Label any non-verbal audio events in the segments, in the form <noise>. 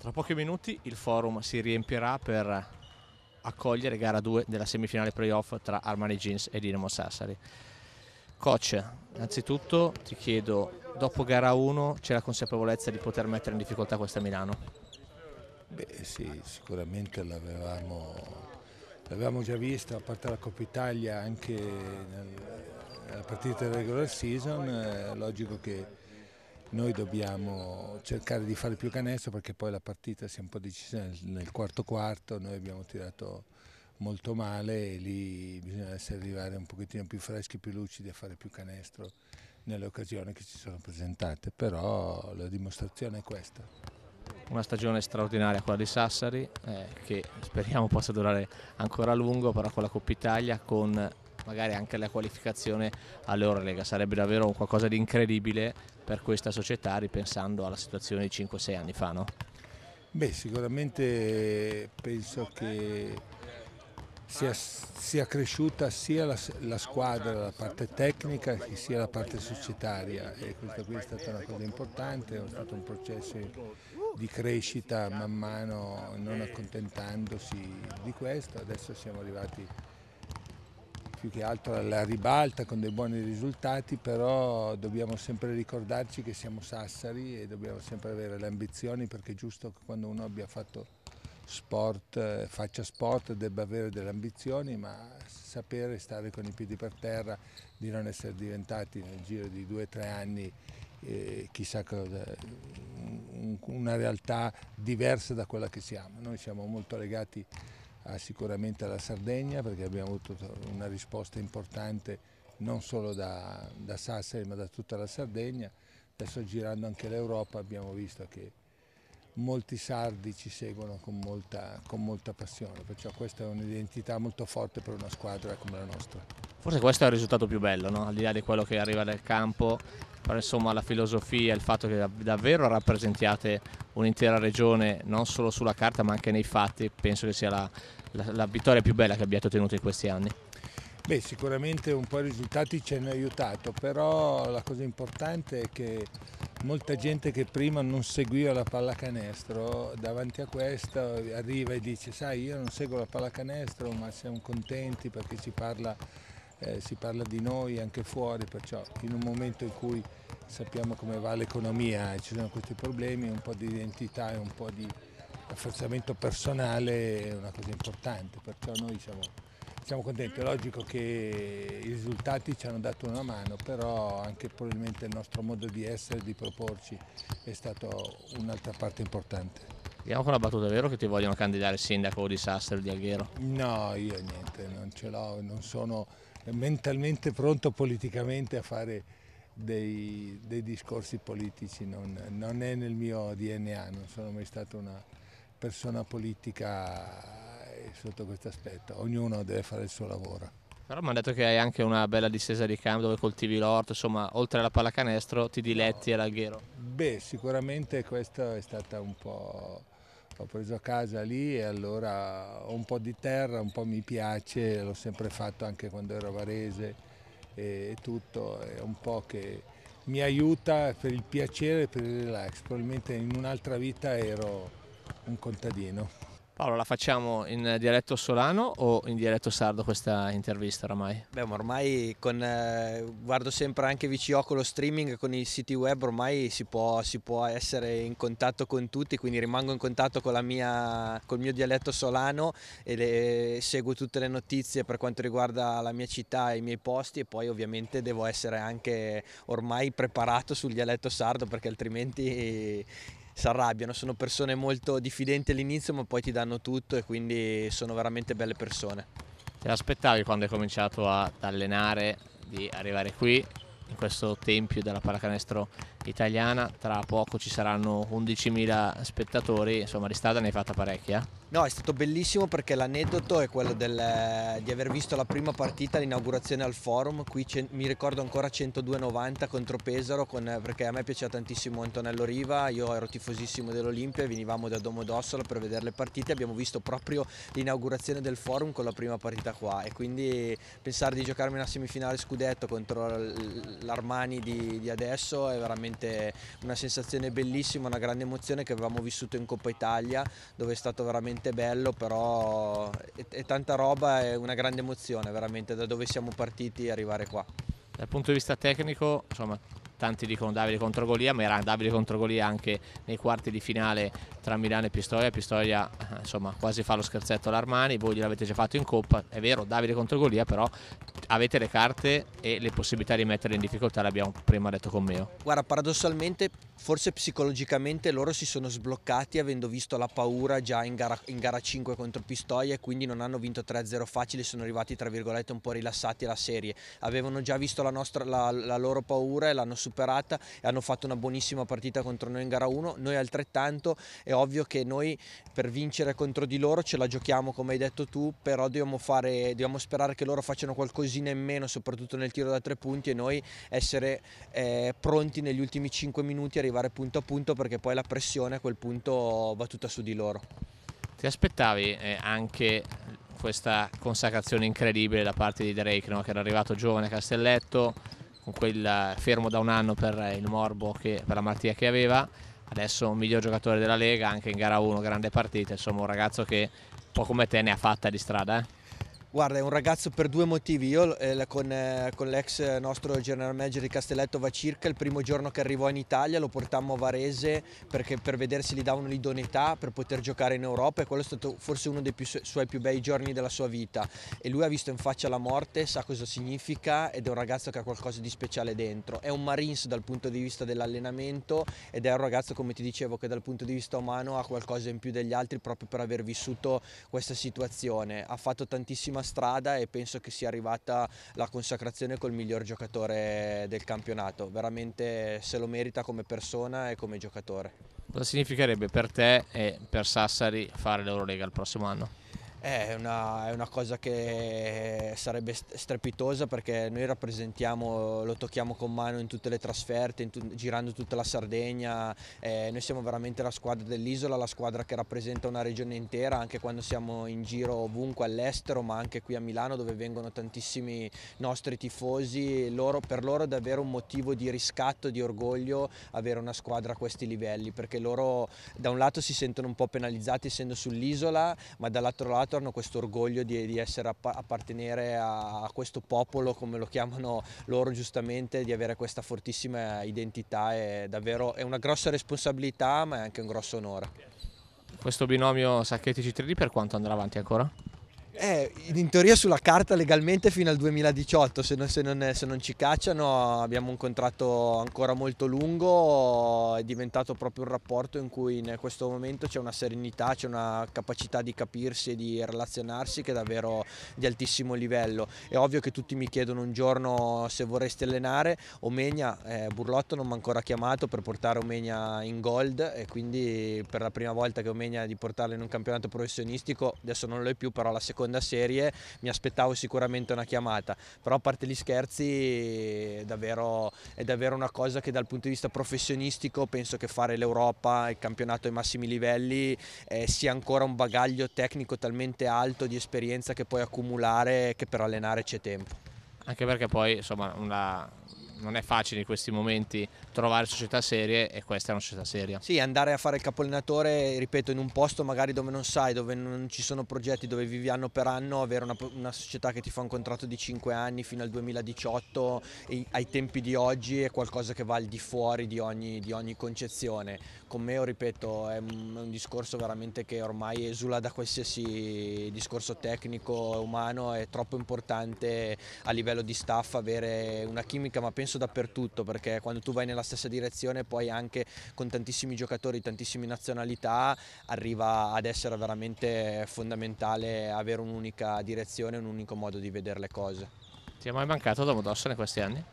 Tra pochi minuti il forum si riempirà per accogliere gara 2 della semifinale playoff tra Armani Jeans e Dinamo Sassari. Coach, innanzitutto ti chiedo, dopo gara 1 c'è la consapevolezza di poter mettere in difficoltà questa Milano? Beh sì, sicuramente l'avevamo già vista, a parte la Coppa Italia anche nel, nella partita del regular season, eh, è logico che noi dobbiamo cercare di fare più canestro perché poi la partita si è un po' decisa nel quarto quarto, noi abbiamo tirato molto male e lì bisogna arrivare un pochettino più freschi, più lucidi a fare più canestro nelle occasioni che ci sono presentate, però la dimostrazione è questa. Una stagione straordinaria quella di Sassari eh, che speriamo possa durare ancora a lungo, però con la Coppa Italia con magari anche la qualificazione all'Eurolega sarebbe davvero qualcosa di incredibile per questa società ripensando alla situazione di 5-6 anni fa no? Beh sicuramente penso che sia, sia cresciuta sia la, la, squadra, la parte tecnica che sia la parte societaria e questa qui è stata una cosa importante, è stato un processo di crescita man mano non accontentandosi di questo, adesso siamo arrivati più che altro alla ribalta con dei buoni risultati, però dobbiamo sempre ricordarci che siamo Sassari e dobbiamo sempre avere le ambizioni perché è giusto che quando uno abbia fatto sport, eh, faccia sport, debba avere delle ambizioni, ma sapere stare con i piedi per terra, di non essere diventati nel giro di due o tre anni eh, chissà cosa, una realtà diversa da quella che siamo. Noi siamo molto legati Ah, sicuramente alla Sardegna perché abbiamo avuto una risposta importante non solo da, da Sassari ma da tutta la Sardegna. Adesso girando anche l'Europa abbiamo visto che molti sardi ci seguono con molta, con molta passione, perciò questa è un'identità molto forte per una squadra come la nostra. Forse questo è il risultato più bello, no? al di là di quello che arriva dal campo, però insomma la filosofia, il fatto che davvero rappresentiate un'intera regione, non solo sulla carta ma anche nei fatti, penso che sia la, la, la vittoria più bella che abbiate ottenuto in questi anni? Beh, sicuramente un po' i risultati ci hanno aiutato, però la cosa importante è che molta gente che prima non seguiva la pallacanestro, davanti a questa arriva e dice sai io non seguo la pallacanestro ma siamo contenti perché si parla, eh, si parla di noi anche fuori, perciò in un momento in cui sappiamo come va l'economia e ci sono questi problemi, un po' di identità e un po' di rafforzamento personale è una cosa importante, perciò noi siamo, siamo contenti. È logico che i risultati ci hanno dato una mano, però anche probabilmente il nostro modo di essere, di proporci è stato un'altra parte importante. Vediamo con la battuta, vero che ti vogliono candidare sindaco di Sassero di Alghero? No, io niente, non ce l'ho, non sono mentalmente pronto politicamente a fare dei, dei discorsi politici, non, non, è nel mio DNA, non sono mai stato una, persona politica sotto questo aspetto, ognuno deve fare il suo lavoro. Però mi hanno detto che hai anche una bella distesa di campo dove coltivi l'orto, insomma, oltre alla pallacanestro ti diletti no. all'alghero. Beh, sicuramente questo è stato un po'... Ho preso casa lì e allora ho un po' di terra, un po' mi piace, l'ho sempre fatto anche quando ero varese e tutto, è un po' che mi aiuta per il piacere e per il relax. Probabilmente in un'altra vita ero un contadino. Paolo, la facciamo in dialetto solano o in dialetto sardo questa intervista oramai? Beh, ma ormai con, eh, guardo sempre anche VCO con lo streaming, con i siti web, ormai si può, si può, essere in contatto con tutti, quindi rimango in contatto con mia, col mio dialetto solano e le, seguo tutte le notizie per quanto riguarda la mia città e i miei posti e poi ovviamente devo essere anche ormai preparato sul dialetto sardo perché altrimenti si arrabbiano, sono persone molto diffidenti all'inizio ma poi ti danno tutto e quindi sono veramente belle persone. Ti aspettavi quando hai cominciato ad allenare di arrivare qui in questo tempio della pallacanestro italiana. Tra poco ci saranno 11.000 spettatori, insomma di strada ne hai fatta parecchia. No, è stato bellissimo perché l'aneddoto è quello del, eh, di aver visto la prima partita, l'inaugurazione al forum, qui mi ricordo ancora 102-90 contro Pesaro con, perché a me piaceva tantissimo Antonello Riva, io ero tifosissimo dell'Olimpia e venivamo da Domodossola per vedere le partite, abbiamo visto proprio l'inaugurazione del forum con la prima partita qua e quindi pensare di giocarmi una semifinale scudetto contro l'Armani di, di adesso è veramente una sensazione bellissima, una grande emozione che avevamo vissuto in Coppa Italia dove è stato veramente veramente bello, però è, è tanta roba e una grande emozione veramente da dove siamo partiti e arrivare qua. Dal punto di vista tecnico, insomma, tanti dicono Davide contro Golia, ma era Davide contro Golia anche nei quarti di finale tra Milano e Pistoia. Pistoia eh, insomma quasi fa lo scherzetto all'Armani, voi gliel'avete già fatto in coppa, è vero Davide contro Golia, però avete le carte e le possibilità di mettere in difficoltà, l'abbiamo prima detto con Meo. Guarda, paradossalmente, forse psicologicamente loro si sono sbloccati avendo visto la paura già in gara, in gara 5 contro Pistoia e quindi non hanno vinto 3-0 facile, sono arrivati tra virgolette un po' rilassati alla serie. Avevano già visto la, nostra, la, la loro paura e l'hanno superata e hanno fatto una buonissima partita contro noi in gara 1, noi altrettanto, è ovvio che noi per vincere contro di loro ce la giochiamo come hai detto tu, però dobbiamo, fare, dobbiamo sperare che loro facciano qualcosina qualcosina in meno, soprattutto nel tiro da tre punti, e noi essere eh, pronti negli ultimi cinque minuti, arrivare punto a punto, perché poi la pressione a quel punto va tutta su di loro. Ti aspettavi eh, anche questa consacrazione incredibile da parte di Drake, no? che era arrivato giovane a Castelletto, con quel eh, fermo da un anno per eh, il morbo, che, per la malattia che aveva, adesso un miglior giocatore della Lega, anche in gara 1, grande partita, insomma un ragazzo che un po' come te ne ha fatta di strada. Eh? Guarda, è un ragazzo per due motivi. Io eh, con, eh, con l'ex eh, nostro general manager di Castelletto va circa il primo giorno che arrivò in Italia, lo portammo a Varese perché, per vedere se gli davano l'idoneità per poter giocare in Europa e quello è stato forse uno dei più, suoi più bei giorni della sua vita. E lui ha visto in faccia la morte, sa cosa significa ed è un ragazzo che ha qualcosa di speciale dentro. È un Marines dal punto di vista dell'allenamento ed è un ragazzo, come ti dicevo, che dal punto di vista umano ha qualcosa in più degli altri proprio per aver vissuto questa situazione. Ha fatto tantissima buonissima strada e penso che sia arrivata la consacrazione col miglior giocatore del campionato, veramente se lo merita come persona e come giocatore. Cosa significherebbe per te e per Sassari fare l'Eurolega il prossimo anno? Eh, è una, è una, cosa che sarebbe strepitosa perché noi rappresentiamo, lo tocchiamo con mano in tutte le trasferte, tu, girando tutta la Sardegna, eh, noi siamo veramente la squadra dell'isola, la squadra che rappresenta una regione intera anche quando siamo in giro ovunque all'estero ma anche qui a Milano dove vengono tantissimi nostri tifosi, loro, per loro è davvero un motivo di riscatto, di orgoglio avere una squadra a questi livelli perché loro da un lato si sentono un po' penalizzati essendo sull'isola ma dall'altro lato mercato hanno questo orgoglio di, di essere appa- appartenere a, a, questo popolo, come lo chiamano loro giustamente, di avere questa fortissima identità. È davvero è una grossa responsabilità, ma è anche un grosso onore. Questo binomio Sacchetti C3D per quanto andrà avanti ancora? Eh, in teoria sulla carta legalmente fino al 2018, se non, se, non, se non, ci cacciano abbiamo un contratto ancora molto lungo, è diventato proprio un rapporto in cui in questo momento c'è una serenità, c'è una capacità di capirsi e di relazionarsi che è davvero di altissimo livello. È ovvio che tutti mi chiedono un giorno se vorresti allenare, Omegna, eh, Burlotto non mi ha ancora chiamato per portare Omegna in gold e quindi per la prima volta che Omegna di portarla in un campionato professionistico, adesso non lo è più, però la seconda seconda serie mi aspettavo sicuramente una chiamata, però a parte gli scherzi è davvero, è davvero una cosa che dal punto di vista professionistico penso che fare l'Europa, il campionato ai massimi livelli eh, sia ancora un bagaglio tecnico talmente alto di esperienza che puoi accumulare che per allenare c'è tempo. Anche perché poi insomma una, non è facile in questi momenti trovare società serie e questa è una società seria. Sì, andare a fare il capoallenatore, ripeto, in un posto magari dove non sai, dove non ci sono progetti, dove vivi anno per anno, avere una, una società che ti fa un contratto di 5 anni fino al 2018 ai tempi di oggi è qualcosa che va al di fuori di ogni, di ogni concezione. Con me, ripeto, è un, è un discorso veramente che ormai esula da qualsiasi discorso tecnico, umano, è troppo importante a livello di staff avere una chimica, ma penso penso dappertutto perché quando tu vai nella stessa direzione poi anche con tantissimi giocatori, tantissime nazionalità arriva ad essere veramente fondamentale avere un'unica direzione, un unico modo di vedere le cose. Ti è mai mancato Domodossola in questi anni?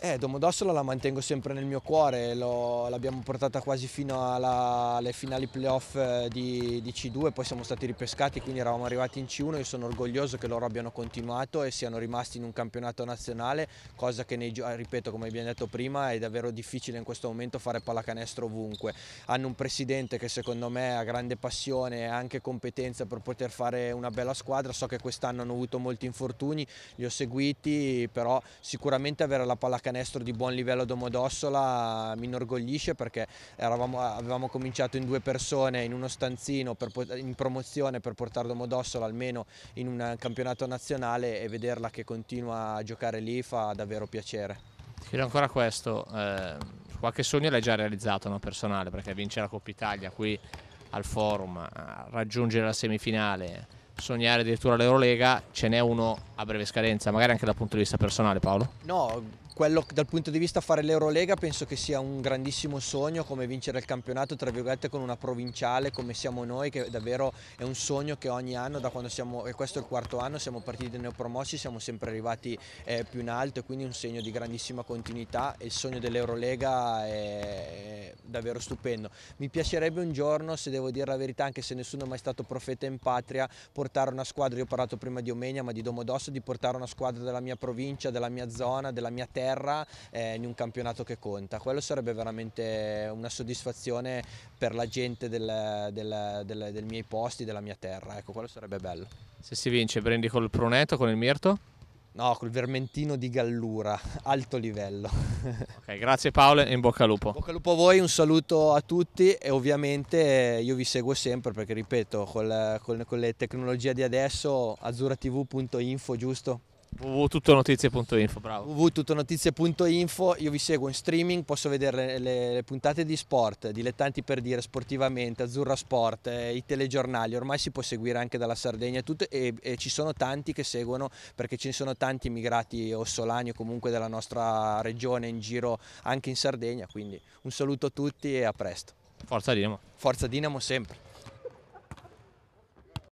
Eh, Domodossola la mantengo sempre nel mio cuore, l'abbiamo portata quasi fino alla, alle finali playoff eh, di, di, C2, poi siamo stati ripescati, quindi eravamo arrivati in C1, io sono orgoglioso che loro abbiano continuato e siano rimasti in un campionato nazionale, cosa che, nei, eh, ripeto, come abbiamo detto prima, è davvero difficile in questo momento fare pallacanestro ovunque. Hanno un presidente che secondo me ha grande passione e anche competenza per poter fare una bella squadra, so che quest'anno hanno avuto molti infortuni, li ho seguiti, però sicuramente avere la pallacanestro canestro di buon livello Domodossola eh, mi inorgoglisce perché eravamo, avevamo cominciato in due persone in uno stanzino per, in promozione per portare Domodossola almeno in un campionato nazionale e vederla che continua a giocare lì fa davvero piacere. Chiedo ancora questo, eh, qualche sogno l'hai già realizzato no, personale perché vincere la Coppa Italia qui al forum, raggiungere la semifinale, sognare addirittura l'Eurolega, ce n'è uno a breve scadenza, magari anche dal punto di vista personale Paolo? No, quello dal punto di vista fare l'Eurolega penso che sia un grandissimo sogno come vincere il campionato tra virgolette con una provinciale come siamo noi che davvero è un sogno che ogni anno da quando siamo e questo è il quarto anno siamo partiti neopromossi siamo sempre arrivati eh, più in alto e quindi un segno di grandissima continuità e il sogno dell'Eurolega è, davvero stupendo. Mi piacerebbe un giorno, se devo dire la verità, anche se nessuno è mai stato profeta in patria, portare una squadra, io ho parlato prima di Omenia, ma di Domodosso, di portare una squadra della mia provincia, della mia zona, della mia terra eh, in un campionato che conta. Quello sarebbe veramente una soddisfazione per la gente del, del, del, del miei posti, della mia terra. Ecco, quello sarebbe bello. Se si vince, prendi col Pruneto, con il Mirto? No, col vermentino di Gallura, <laughs> alto livello. <laughs> ok, grazie Paolo e in bocca al lupo. In bocca al lupo a voi, un saluto a tutti e ovviamente eh, io vi seguo sempre perché ripeto, con le tecnologie di adesso, azzuratv.info, giusto? www.tuttonotizie.info bravo www.tuttonotizie.info io vi seguo in streaming posso vedere le, le, puntate di sport dilettanti per dire sportivamente azzurra sport eh, i telegiornali ormai si può seguire anche dalla Sardegna tutto, e, e, ci sono tanti che seguono perché ce ne sono tanti immigrati ossolani o comunque della nostra regione in giro anche in Sardegna quindi un saluto a tutti e a presto forza Dinamo forza Dinamo sempre